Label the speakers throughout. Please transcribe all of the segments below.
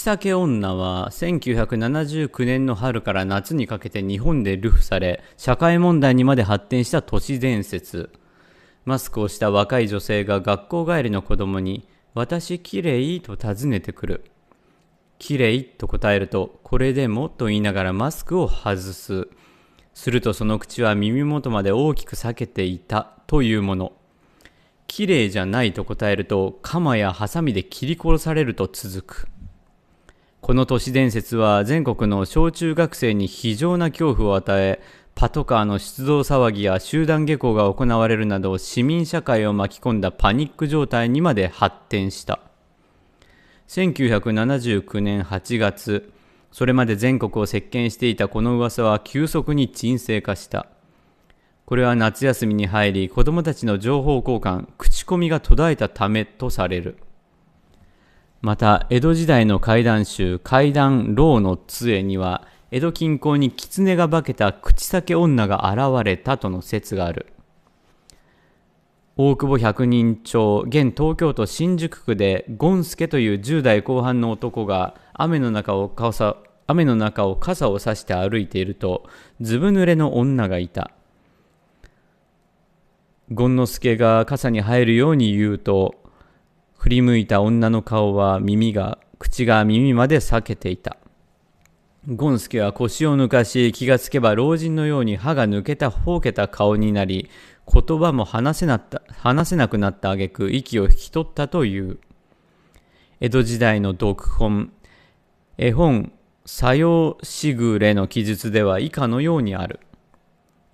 Speaker 1: 酒女は1979年の春から夏にかけて日本で流布され、社会問題にまで発展した都市伝説。マスクをした若い女性が学校帰りの子供に、私きれいと尋ねてくる。きれいと答えると、これでもと言いながらマスクを外す。するとその口は耳元まで大きく裂けていたというもの。きれいじゃないと答えると、鎌やハサミで切り殺されると続く。この都市伝説は全国の小中学生に非常な恐怖を与え、パトカーの出動騒ぎや集団下校が行われるなど市民社会を巻き込んだパニック状態にまで発展した。1979年8月、それまで全国を席巻していたこの噂は急速に沈静化した。これは夏休みに入り、子供たちの情報交換、口コミが途絶えたためとされる。また江戸時代の怪談集「怪談牢の杖」には江戸近郊に狐が化けた口裂け女が現れたとの説がある大久保百人町現東京都新宿区でゴンスケという10代後半の男が雨の中を傘雨の中を傘を差して歩いているとずぶ濡れの女がいた権之助が傘に入るように言うと振り向いた女の顔は耳が、口が耳まで裂けていた。ゴンスケは腰を抜かし、気がつけば老人のように歯が抜けた、ほうけた顔になり、言葉も話せなった話せなくなった挙句、息を引き取ったという。江戸時代の読本、絵本、作用しぐれの記述では以下のようにある。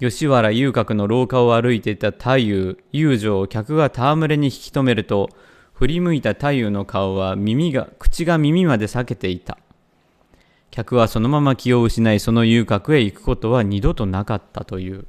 Speaker 1: 吉原遊郭の廊下を歩いていた太夫、遊女を客が戯れに引き止めると、振り向いた太夫の顔は耳が、口が耳まで裂けていた。客はそのまま気を失い、その遊郭へ行くことは二度となかったという。